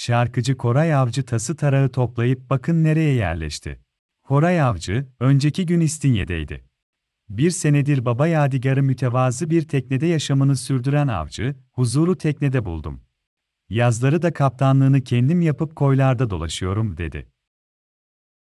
şarkıcı Koray Avcı tası tarağı toplayıp bakın nereye yerleşti. Koray Avcı, önceki gün İstinye'deydi. Bir senedir baba yadigarı mütevazı bir teknede yaşamını sürdüren Avcı, huzuru teknede buldum. Yazları da kaptanlığını kendim yapıp koylarda dolaşıyorum dedi.